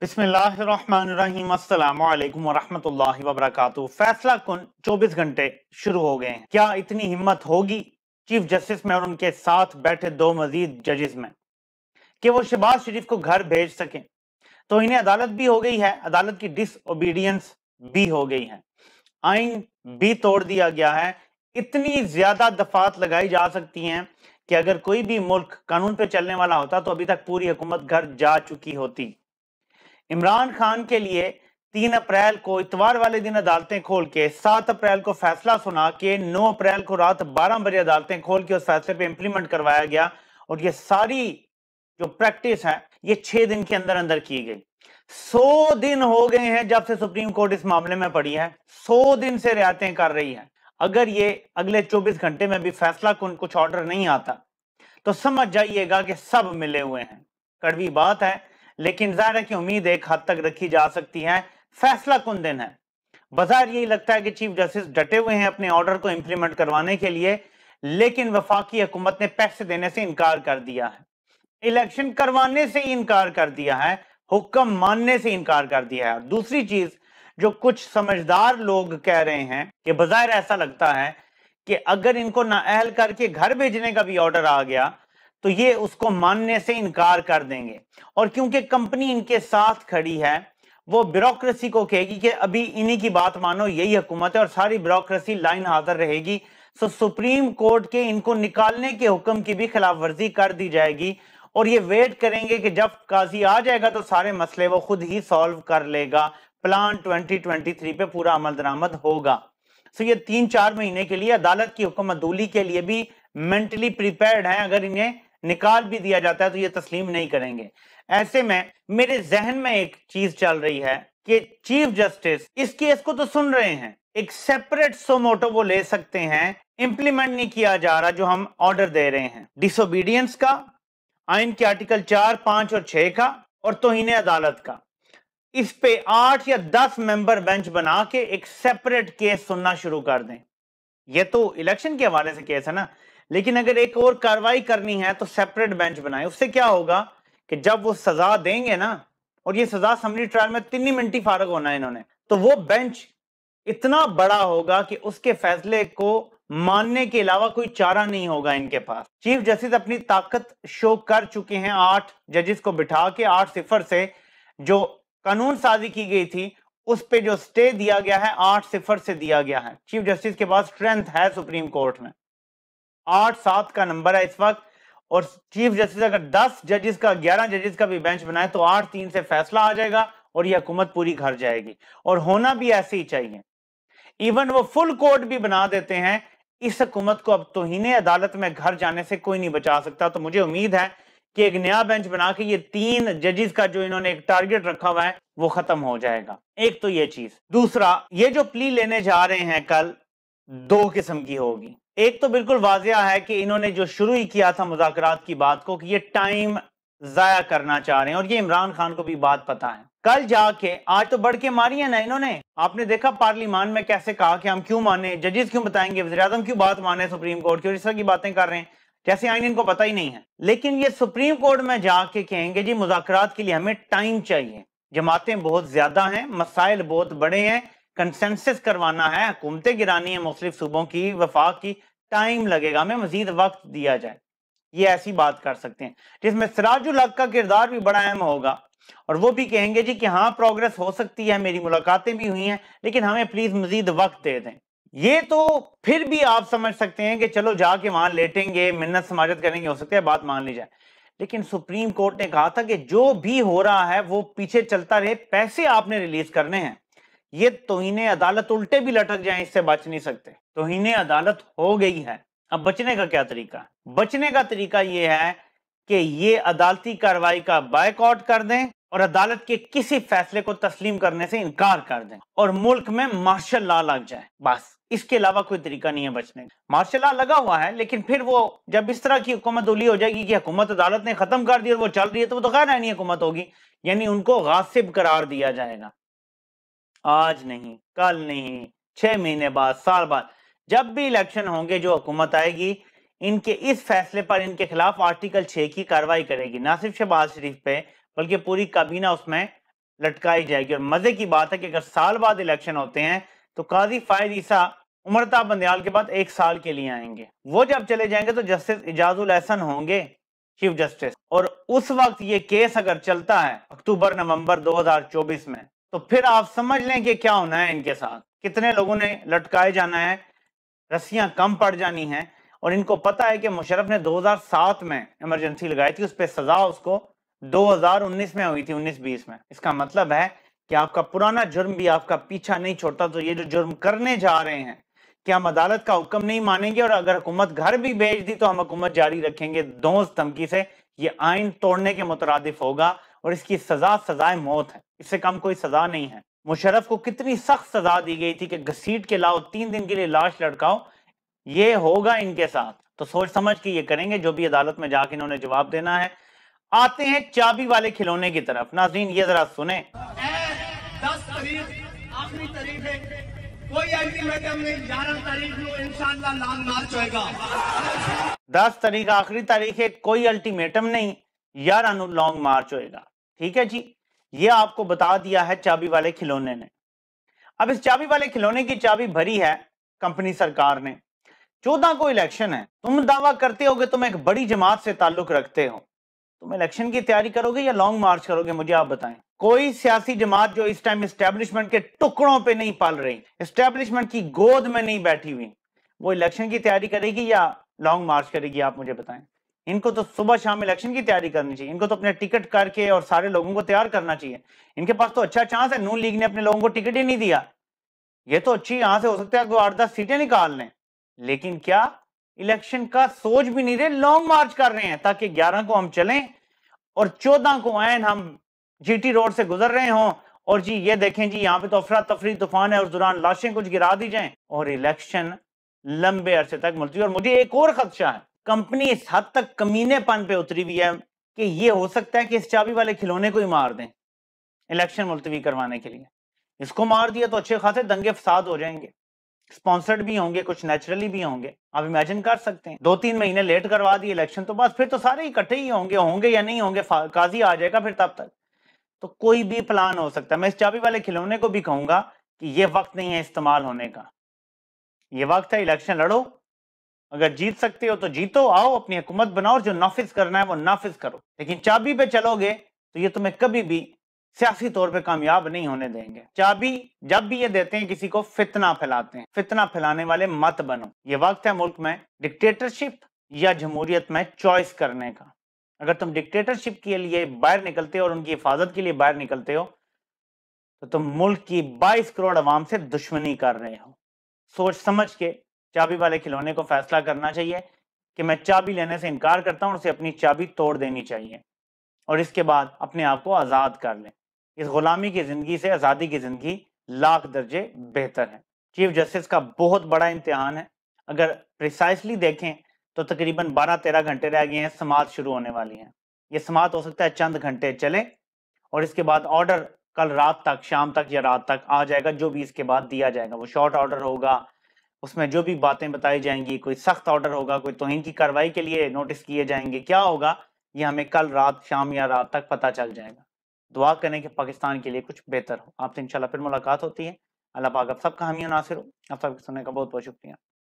बिस्मिल्लाम वरहमतुल्लाहि वबरकातु फैसला कुन 24 घंटे शुरू हो गए क्या इतनी हिम्मत होगी चीफ जस्टिस में और उनके साथ बैठे दो मजीद जजेस में कि वो शहबाज शरीफ को घर भेज सके तो इन्हें अदालत भी हो गई है अदालत की डिस ओबीडियंस भी हो गई है आइन भी तोड़ दिया गया है इतनी ज्यादा दफात लगाई जा सकती हैं कि अगर कोई भी मुल्क कानून पे चलने वाला होता तो अभी तक पूरी हुकूमत घर जा चुकी होती इमरान खान के लिए तीन अप्रैल को इतवार वाले दिन अदालतें खोल के सात अप्रैल को फैसला सुना के नौ अप्रैल को रात बारह बजे अदालतें खोल के उस फैसले पे इंप्लीमेंट करवाया गया और ये सारी जो प्रैक्टिस है ये छह दिन के अंदर अंदर की गई सौ दिन हो गए हैं जब से सुप्रीम कोर्ट इस मामले में पड़ी है सौ दिन से रियायतें कर रही है अगर ये अगले चौबीस घंटे में भी फैसला कुछ ऑर्डर नहीं आता तो समझ जाइएगा कि सब मिले हुए हैं कड़वी बात है लेकिन जाहिर है कि उम्मीद एक हद तक रखी जा सकती है फैसला कौन दिन है बाजार यही लगता है कि चीफ जस्टिस डटे हुए हैं अपने ऑर्डर को इंप्लीमेंट करवाने के लिए लेकिन वफाकी हुकूमत ने पैसे देने से इनकार कर दिया है इलेक्शन करवाने से इनकार कर दिया है हुक्म मानने से इनकार कर दिया है दूसरी चीज जो कुछ समझदार लोग कह रहे हैं कि बाजार ऐसा लगता है कि अगर इनको नाअहल करके घर भेजने का भी ऑर्डर आ गया तो ये उसको मानने से इनकार कर देंगे और क्योंकि कंपनी इनके साथ खड़ी है वो ब्यूरोक्रेसी को कहेगी कि अभी इन्हीं की बात मानो यही हुकूमत है और सारी ब्यूरोक्रेसी लाइन हाजिर रहेगी सो सुप्रीम कोर्ट के इनको निकालने के हुक्म की भी खिलाफ वर्जी कर दी जाएगी और ये वेट करेंगे कि जब काजी आ जाएगा तो सारे मसले वो खुद ही सॉल्व कर लेगा प्लान 2023 पे पूरा अमल दरामद होगा सो ये तीन चार महीने के लिए अदालत की हुक्म अदूली के लिए भी मेंटली प्रिपेयर्ड हैं अगर इन्हें निकाल भी दिया जाता है तो ये तस्लीम नहीं करेंगे ऐसे में मेरे जहन में एक चीज चल रही है कि चीफ जस्टिस इस केस को तो सुन रहे हैं एक सेपरेट सोमोटो वो ले सकते हैं इंप्लीमेंट नहीं किया जा रहा जो हम ऑर्डर दे रहे हैं डिसोबीडियंस का आइन के आर्टिकल चार पांच और छह का और तोहिने अदालत का इस पे आठ या दस मेंबर बेंच बना के एक सेपरेट केस सुनना शुरू कर दें ये तो इलेक्शन के हवाले से केस है ना लेकिन अगर एक और कार्रवाई करनी है तो सेपरेट बेंच बनाए उससे क्या होगा कि जब वो सजा देंगे ना और ये सजा समरी ट्रायल में तीन ही मिनट ही फारग होना है इन्होंने तो वो बेंच इतना बड़ा होगा कि उसके फैसले को मानने के अलावा कोई चारा नहीं होगा इनके पास चीफ जस्टिस अपनी ताकत शो कर चुके हैं आठ जजेस को बिठा के आठ सिफर से जो कानून साजी की गई थी उस पे जो स्टे दिया गया है आठ सिफर से दिया गया है चीफ जस्टिस के पास स्ट्रेंथ है सुप्रीम कोर्ट में आठ सात का नंबर है इस वक्त और चीफ जस्टिस अगर दस जजेस का ग्यारह जजेस का भी बेंच बनाए तो आठ तीन से फैसला आ जाएगा और यह हुकूमत पूरी घर जाएगी और होना भी ऐसे ही चाहिए इवन वो फुल कोर्ट भी बना देते हैं इस हुकूमत को अब तोहने अदालत में घर जाने से कोई नहीं बचा सकता तो मुझे उम्मीद है कि एक नया बेंच बना के ये तीन जजेस का जो इन्होंने एक टारगेट रखा हुआ है वो खत्म हो जाएगा एक तो ये चीज दूसरा ये जो प्ली लेने जा रहे हैं कल दो किस्म की होगी एक तो बिल्कुल वाजिया है कि इन्होंने जो शुरू ही किया था मुजात की बात को कि ये टाइम जाया करना चाह रहे हैं और ये इमरान खान को भी बात पता है कल जाके आज तो बढ़ के मारी है ना इन्होंने आपने देखा पार्लियामान में कैसे कहा कि हम क्यों माने जजेस क्यों बताएंगे वजी क्यों बात माने सुप्रीम कोर्ट की और इस तरह की बातें कर रहे हैं जैसे आइन इनको पता ही नहीं है लेकिन ये सुप्रीम कोर्ट में जाके कहेंगे जी मुजाकर के लिए हमें टाइम चाहिए जमातें बहुत ज्यादा हैं मसाइल बहुत बड़े हैं कंसेंसस करवाना है हुकूमतें गिरानी है मुख्तलिफ सूबों की वफाक की टाइम लगेगा हमें मजीद वक्त दिया जाए ये ऐसी बात कर सकते हैं जिसमें सराजुल हक का किरदार भी बड़ा अहम होगा और वो भी कहेंगे जी कि हाँ प्रोग्रेस हो सकती है मेरी मुलाकातें भी हुई हैं लेकिन हमें प्लीज मजीद वक्त दे दें ये तो फिर भी आप समझ सकते हैं कि चलो जाके वहां लेटेंगे मिन्नत समाजत करेंगे हो सकता है बात मान ली जाए लेकिन सुप्रीम कोर्ट ने कहा था कि जो भी हो रहा है वो पीछे चलता रहे पैसे आपने रिलीज करने हैं ये तोहिने अदालत उल्टे भी लटक जाए इससे बच नहीं सकते तोहिने अदालत हो गई है अब बचने का क्या तरीका बचने का तरीका ये है कि ये अदालती कार्रवाई का बायकॉट कर दें और अदालत के किसी फैसले को तस्लीम करने से इनकार कर दें और मुल्क में मार्शल लॉ लग जाए बस इसके अलावा कोई तरीका नहीं है बचने का मार्शल लॉ लगा हुआ है लेकिन फिर वो जब इस तरह की हुकूमत उली हो जाएगी कि हुकूमत अदालत ने खत्म कर दी और वो चल रही है तो वो तो खैर नहीं हुकूमत होगी यानी उनको गासिब करार दिया जाएगा आज नहीं कल नहीं छह महीने बाद साल बाद जब भी इलेक्शन होंगे जो हुकूमत आएगी इनके इस फैसले पर इनके खिलाफ आर्टिकल छः की कार्रवाई करेगी ना सिर्फ शहबाज शरीफ पे बल्कि पूरी काबीना उसमें लटकाई जाएगी और मजे की बात है कि अगर साल बाद इलेक्शन होते हैं तो काजी फायद ईसा उमरता बंदयाल के बाद एक साल के लिए आएंगे वो जब चले जाएंगे तो जस्टिस इजाजुल एहसन होंगे चीफ जस्टिस और उस वक्त ये केस अगर चलता है अक्टूबर नवंबर 2024 में तो फिर आप समझ लें कि क्या होना है इनके साथ कितने लोगों ने लटकाए जाना है रस्सियां कम पड़ जानी है और इनको पता है कि मुशरफ ने 2007 में इमरजेंसी लगाई थी उस पर सजा उसको 2019 में हुई थी 19-20 में इसका मतलब है कि आपका पुराना जुर्म भी आपका पीछा नहीं छोड़ता तो ये जो जुर्म करने जा रहे हैं क्या हम अदालत का हुक्म नहीं मानेंगे और अगर हुकूमत घर भी भेज दी तो हम हुकूमत जारी रखेंगे दोस्त धमकी से ये आइन तोड़ने के मुतरद होगा और इसकी सजा सजाए मौत है इससे कम कोई सजा नहीं है मुशरफ को कितनी सख्त सजा दी गई थी कि घसीट के लाओ तीन दिन के लिए लाश लड़काओ ये होगा इनके साथ तो सोच समझ के ये करेंगे जो भी अदालत में जाके इन्होंने जवाब देना है आते हैं चाबी वाले खिलौने की तरफ नाजीन ये जरा सुने आखिरी तारीख है कोई ग्यारह तारीख इंशाल्लाह दस तारीख आखिरी तारीख है कोई अल्टीमेटम नहीं ग्यारह लॉन्ग मार्च होएगा ठीक है जी ये आपको बता दिया है चाबी वाले खिलौने ने अब इस चाबी वाले खिलौने की चाबी भरी है कंपनी सरकार ने चौदह को इलेक्शन है तुम दावा करते हो तुम एक बड़ी जमात से ताल्लुक रखते हो तुम इलेक्शन की तैयारी करोगे या लॉन्ग मार्च करोगे मुझे आप बताएं कोई सियासी जमात जो इस टाइम स्टैब्लिशमेंट के टुकड़ों पे नहीं पाल रही स्टैब्लिशमेंट की गोद में नहीं बैठी हुई वो इलेक्शन की तैयारी करेगी या लॉन्ग मार्च करेगी आप मुझे बताएं इनको तो सुबह शाम इलेक्शन की तैयारी करनी चाहिए इनको तो अपने टिकट करके और सारे लोगों को तैयार करना चाहिए इनके पास तो अच्छा चांस है नून लीग ने अपने लोगों को टिकट ही नहीं दिया ये तो अच्छी यहां से हो सकता है कोई आठ दस सीटें निकाल लें लेकिन क्या इलेक्शन का सोच भी नहीं रहे लॉन्ग मार्च कर रहे हैं ताकि ग्यारह को हम चलें और चौदह को आए हम जीटी रोड से गुजर रहे हों और जी ये देखें जी यहाँ पे तो अफरा तफरी तूफान है उस दौरान लाशें कुछ गिरा दी जाएं और इलेक्शन लंबे अरसे तक मुलती और मुझे एक और खदशा है कंपनी इस हद तक कमीनेपन पे उतरी हुई है कि ये हो सकता है कि इस चाबी वाले खिलौने को ही मार दें इलेक्शन मुलतवी करवाने के लिए इसको मार दिया तो अच्छे खासे दंगे फसाद हो जाएंगे स्पॉन्सर्ड भी होंगे कुछ नेचुरली भी होंगे आप इमेजिन कर सकते हैं दो तीन महीने लेट करवा दिए इलेक्शन तो बस फिर तो सारे इकट्ठे ही होंगे होंगे या नहीं होंगे काजी आ जाएगा फिर तब तक तो कोई भी प्लान हो सकता है मैं इस चाबी वाले खिलौने को भी कहूंगा कि ये वक्त नहीं है इस्तेमाल होने का ये वक्त है इलेक्शन लड़ो अगर जीत सकते हो तो जीतो आओ अपनी हुकूमत बनाओ जो नाफिज करना है वो नाफिज करो लेकिन चाबी पे चलोगे तो ये तुम्हें कभी भी सियासी तौर पे कामयाब नहीं होने देंगे चाबी जब भी ये देते हैं किसी को फितना फैलाते हैं फितना फैलाने वाले मत बनो ये वक्त है मुल्क में डिक्टेटरशिप या जमहूरियत में चॉइस करने का अगर तुम डिक्टेटरशिप के लिए बाहर निकलते हो और उनकी हिफाजत के लिए बाहर निकलते हो तो तुम मुल्क की 22 करोड़ आवाम से दुश्मनी कर रहे हो सोच समझ के चाबी वाले खिलौने को फैसला करना चाहिए कि मैं चाबी लेने से इनकार करता हूँ उसे अपनी चाबी तोड़ देनी चाहिए और इसके बाद अपने आप को आज़ाद कर लें इस गुलामी की ज़िंदगी से आज़ादी की ज़िंदगी लाख दर्जे बेहतर है चीफ जस्टिस का बहुत बड़ा इम्तहान है अगर प्रिसाइसली देखें तो तकरीबन 12-13 घंटे रह गए हैं समात शुरू होने वाली है ये समात हो सकता है चंद घंटे चले और इसके बाद ऑर्डर कल रात तक शाम तक या रात तक आ जाएगा जो भी इसके बाद दिया जाएगा वो शॉर्ट ऑर्डर होगा उसमें जो भी बातें बताई जाएंगी कोई सख्त ऑर्डर होगा कोई तोहिन की कार्रवाई के लिए नोटिस किए जाएंगे क्या होगा ये हमें कल रात शाम या रात तक पता चल जाएगा दुआ करें कि पाकिस्तान के लिए कुछ बेहतर हो आपसे इंशाल्लाह फिर मुलाकात होती है अल्लाह पाक आप सबका हामी नासिर हो आप सबके सुनने का बहुत बहुत शुक्रिया